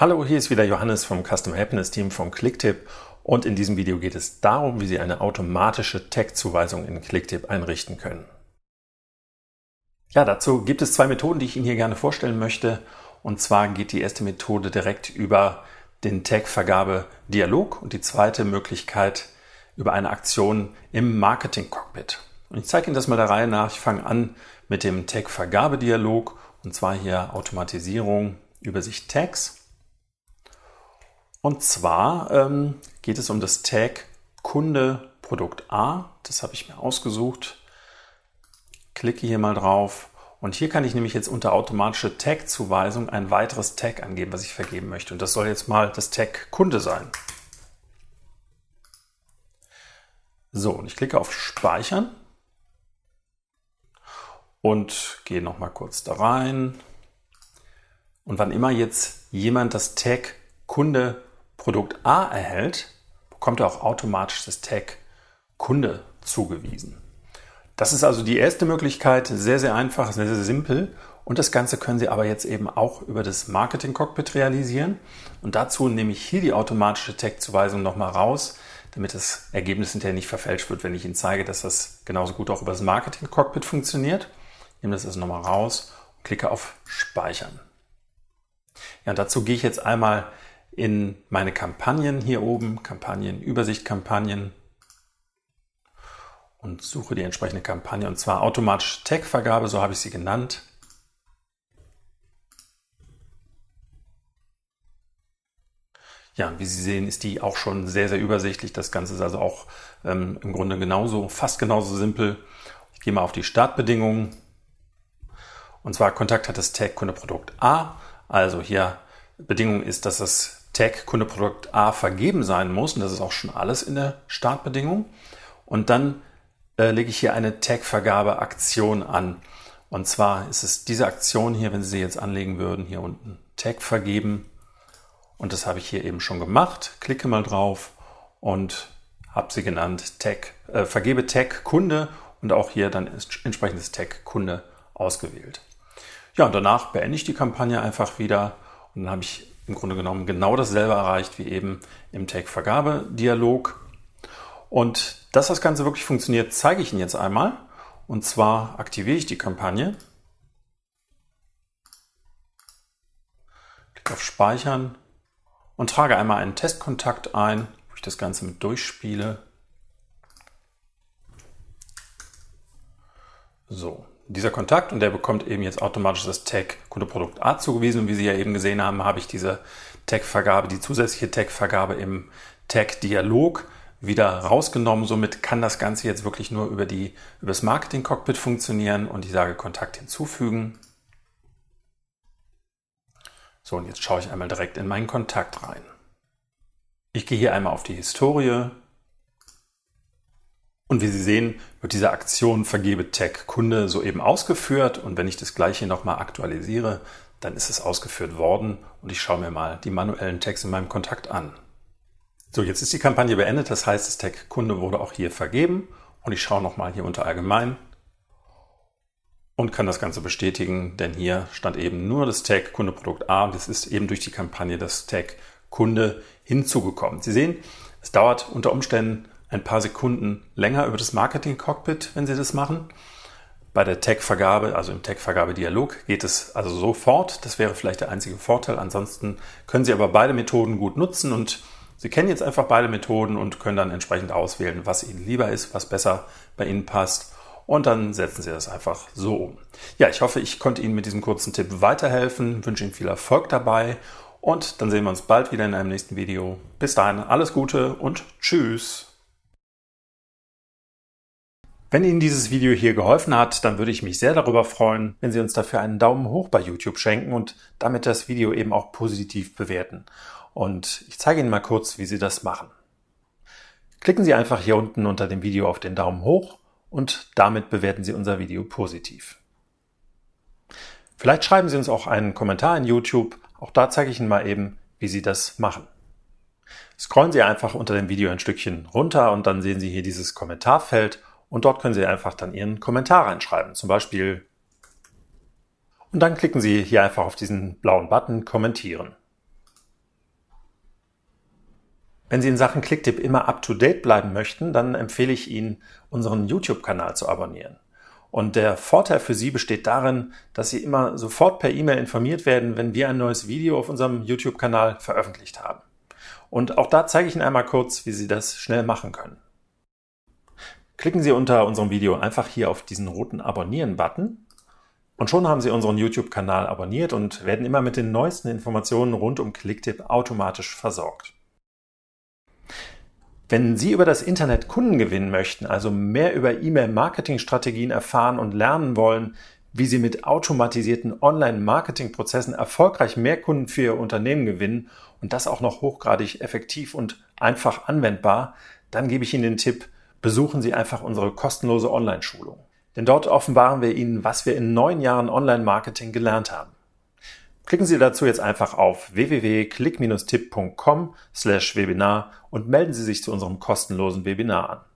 Hallo, hier ist wieder Johannes vom Custom Happiness Team von Clicktip und in diesem Video geht es darum, wie Sie eine automatische Tag-Zuweisung in Clicktip einrichten können. Ja, dazu gibt es zwei Methoden, die ich Ihnen hier gerne vorstellen möchte. Und zwar geht die erste Methode direkt über den Tag-Vergabe-Dialog und die zweite Möglichkeit über eine Aktion im Marketing-Cockpit. Und ich zeige Ihnen das mal der Reihe nach. Ich fange an mit dem Tag-Vergabe-Dialog und zwar hier Automatisierung, Übersicht Tags. Und zwar ähm, geht es um das Tag Kunde Produkt A. Das habe ich mir ausgesucht. Klicke hier mal drauf. Und hier kann ich nämlich jetzt unter automatische Tag-Zuweisung ein weiteres Tag angeben, was ich vergeben möchte. Und das soll jetzt mal das Tag Kunde sein. So, und ich klicke auf Speichern und gehe nochmal kurz da rein. Und wann immer jetzt jemand das Tag Kunde Produkt A erhält, bekommt er auch automatisch das Tag Kunde zugewiesen. Das ist also die erste Möglichkeit, sehr, sehr einfach, sehr, sehr simpel. Und das Ganze können Sie aber jetzt eben auch über das Marketing Cockpit realisieren. Und dazu nehme ich hier die automatische Tag-Zuweisung nochmal raus, damit das Ergebnis hinterher nicht verfälscht wird, wenn ich Ihnen zeige, dass das genauso gut auch über das Marketing Cockpit funktioniert. Ich nehme das also nochmal raus und klicke auf Speichern. Ja, und dazu gehe ich jetzt einmal in meine Kampagnen hier oben, Kampagnen, Übersicht, Kampagnen und suche die entsprechende Kampagne und zwar automatisch Tag-Vergabe, so habe ich sie genannt. Ja, wie Sie sehen, ist die auch schon sehr, sehr übersichtlich. Das Ganze ist also auch ähm, im Grunde genauso, fast genauso simpel. Ich gehe mal auf die Startbedingungen. Und zwar Kontakt hat das Tag Kunde Produkt A. Also hier Bedingung ist, dass das Tag Kunde Produkt A vergeben sein muss, und das ist auch schon alles in der Startbedingung. Und dann äh, lege ich hier eine Tag-Vergabe-Aktion an. Und zwar ist es diese Aktion hier, wenn Sie sie jetzt anlegen würden, hier unten Tag vergeben. Und das habe ich hier eben schon gemacht. Klicke mal drauf und habe sie genannt Tag, äh, vergebe Tag Kunde und auch hier dann entsprechendes Tag Kunde ausgewählt. Ja, und danach beende ich die Kampagne einfach wieder und dann habe ich im Grunde genommen genau dasselbe erreicht wie eben im tag vergabe dialog Und dass das Ganze wirklich funktioniert, zeige ich Ihnen jetzt einmal. Und zwar aktiviere ich die Kampagne. Klicke auf Speichern und trage einmal einen Testkontakt ein, wo ich das Ganze mit durchspiele. So, dieser Kontakt und der bekommt eben jetzt automatisch das Tag Kundeprodukt A zugewiesen. Und wie Sie ja eben gesehen haben, habe ich diese Tag-Vergabe, die zusätzliche Tag-Vergabe im Tag-Dialog wieder rausgenommen. Somit kann das Ganze jetzt wirklich nur über, die, über das Marketing-Cockpit funktionieren und ich sage Kontakt hinzufügen. So, und jetzt schaue ich einmal direkt in meinen Kontakt rein. Ich gehe hier einmal auf die Historie, und wie Sie sehen, wird diese Aktion Vergebe Tag Kunde soeben ausgeführt. Und wenn ich das gleiche nochmal aktualisiere, dann ist es ausgeführt worden und ich schaue mir mal die manuellen Tags in meinem Kontakt an. So, jetzt ist die Kampagne beendet. Das heißt, das Tag Kunde wurde auch hier vergeben. Und ich schaue nochmal hier unter Allgemein und kann das Ganze bestätigen, denn hier stand eben nur das Tag Kunde Produkt A. Und es ist eben durch die Kampagne das Tag Kunde hinzugekommen. Sie sehen, es dauert unter Umständen ein paar Sekunden länger über das Marketing-Cockpit, wenn Sie das machen. Bei der tech vergabe also im tech vergabe dialog geht es also sofort. Das wäre vielleicht der einzige Vorteil. Ansonsten können Sie aber beide Methoden gut nutzen und Sie kennen jetzt einfach beide Methoden und können dann entsprechend auswählen, was Ihnen lieber ist, was besser bei Ihnen passt. Und dann setzen Sie das einfach so um. Ja, ich hoffe, ich konnte Ihnen mit diesem kurzen Tipp weiterhelfen, wünsche Ihnen viel Erfolg dabei und dann sehen wir uns bald wieder in einem nächsten Video. Bis dahin, alles Gute und tschüss. Wenn Ihnen dieses Video hier geholfen hat, dann würde ich mich sehr darüber freuen, wenn Sie uns dafür einen Daumen hoch bei YouTube schenken und damit das Video eben auch positiv bewerten. Und ich zeige Ihnen mal kurz, wie Sie das machen. Klicken Sie einfach hier unten unter dem Video auf den Daumen hoch und damit bewerten Sie unser Video positiv. Vielleicht schreiben Sie uns auch einen Kommentar in YouTube. Auch da zeige ich Ihnen mal eben, wie Sie das machen. Scrollen Sie einfach unter dem Video ein Stückchen runter und dann sehen Sie hier dieses Kommentarfeld und dort können Sie einfach dann Ihren Kommentar reinschreiben, zum Beispiel. Und dann klicken Sie hier einfach auf diesen blauen Button Kommentieren. Wenn Sie in Sachen Clicktip immer up-to-date bleiben möchten, dann empfehle ich Ihnen, unseren YouTube-Kanal zu abonnieren. Und der Vorteil für Sie besteht darin, dass Sie immer sofort per E-Mail informiert werden, wenn wir ein neues Video auf unserem YouTube-Kanal veröffentlicht haben. Und auch da zeige ich Ihnen einmal kurz, wie Sie das schnell machen können. Klicken Sie unter unserem Video einfach hier auf diesen roten Abonnieren-Button und schon haben Sie unseren YouTube-Kanal abonniert und werden immer mit den neuesten Informationen rund um Clicktip automatisch versorgt. Wenn Sie über das Internet Kunden gewinnen möchten, also mehr über E-Mail-Marketing-Strategien erfahren und lernen wollen, wie Sie mit automatisierten Online-Marketing-Prozessen erfolgreich mehr Kunden für Ihr Unternehmen gewinnen und das auch noch hochgradig effektiv und einfach anwendbar, dann gebe ich Ihnen den Tipp, besuchen Sie einfach unsere kostenlose Online-Schulung. Denn dort offenbaren wir Ihnen, was wir in neun Jahren Online-Marketing gelernt haben. Klicken Sie dazu jetzt einfach auf www.click-tipp.com/webinar slash und melden Sie sich zu unserem kostenlosen Webinar an.